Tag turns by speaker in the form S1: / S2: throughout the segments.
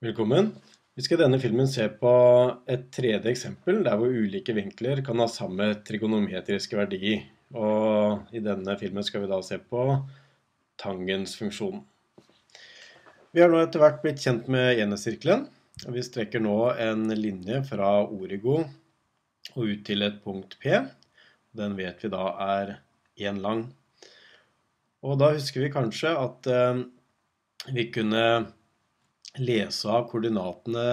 S1: Velkommen. Vi skal i denne filmen se på et tredje eksempel der hvor ulike vinkler kan ha samme trigonometriske verdi. Og i denne filmen skal vi da se på tangens funksjon. Vi har nå etter hvert blitt kjent med enesirkelen. og Vi strekker nå en linje fra origo og ut til et punkt P. Den vet vi da er én lang. Og da husker vi kanskje at eh, vi kunne lese av koordinatene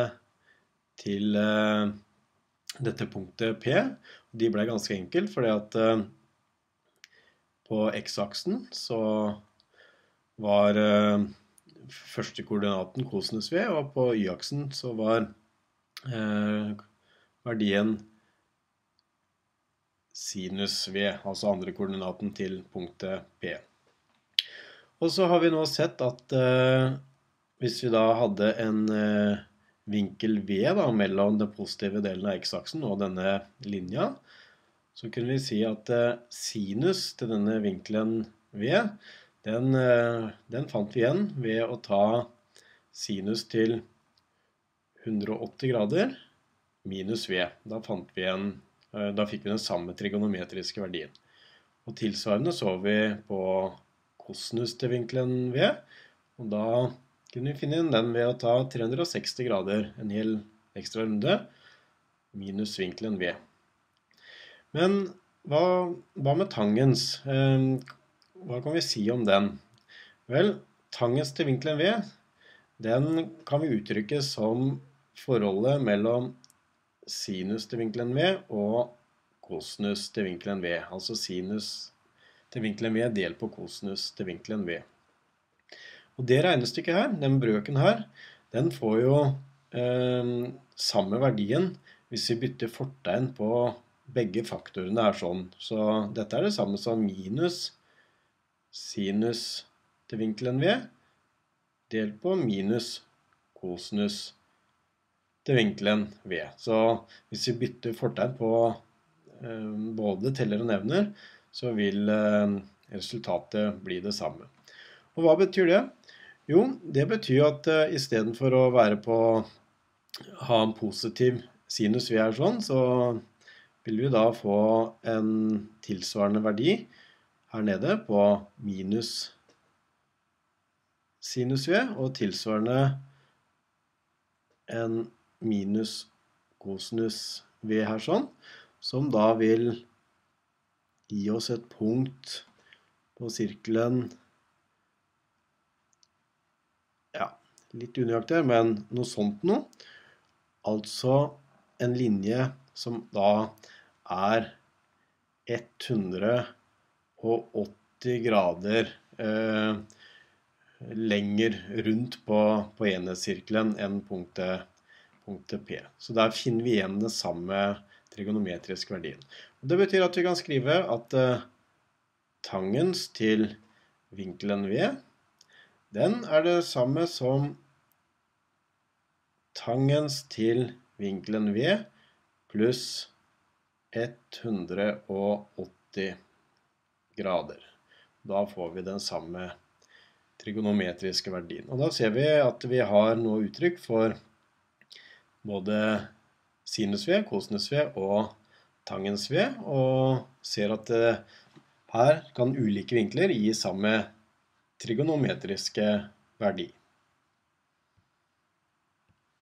S1: til eh, dette punktet P. De ble ganske enkelt, fordi at eh, på x-aksen så var eh, første koordinaten kosinus v, og på y-aksen så var verdien sinus v, altså andre koordinaten til punktet P. Og så har vi nå sett at hvis vi da hadde en eh, vinkel V da, mellom den positive delen av x-aksen og denne linja, så kunne vi si at eh, sinus til denne vinkelen V, den, eh, den fant vi igjen ved å ta sinus til 180 grader minus V. Da, vi en, da fikk vi den samme trigonometriske verdien. Og tilsvarende så vi på kosinus til vinkelen V, og da kunne vi finne inn den ved å ta 360 grader, en hel ekstra runde, minus vinkelen V. Men hva, hva med tangens? Ehm, hva kan vi si om den? Vel, tangens til vinkelen V, den kan vi uttrykke som forholdet mellom sinus til vinkelen V og kosinus til vinkelen V. Altså sinus til vinkelen V delt på kosinus til vinkelen V. Og det regnestykket her, den brøken her, den får jo eh, samme verdien hvis vi bytter fortegn på begge faktorene her sånn. Så dette er det samme som minus sinus til vinkelen V delt på minus kosinus til vinkelen V. Så hvis vi bytter fortegn på eh, både teller og nevner, så vil eh, resultatet bli det samme. Og hva betyr det? Jo, det betyr at uh, eh, istedenfor å være på ha en positiv sinus vi er sånn, så vil vi da få en tilsvarende verdi her nede på minus sinus v, og tilsvarende en minus kosinus v her sånn, som da vil gi oss et punkt på sirkelen litt unøyaktig, men noe sånt noe. Altså en linje som da er 180 grader eh, lenger rundt på, på enhetssirkelen enn punktet, punktet, P. Så der finner vi igjen den samme trigonometriske verdien. Og det betyr at vi kan skrive at eh, tangens til vinkelen V, den er det samme som tangens til vinkelen V pluss 180 grader. Da får vi den samme trigonometriske verdien. Og da ser vi at vi har noe uttrykk for både sinus V, kosinus V og tangens V, og ser at eh, her kan ulike vinkler gi samme trigonometriske verdi.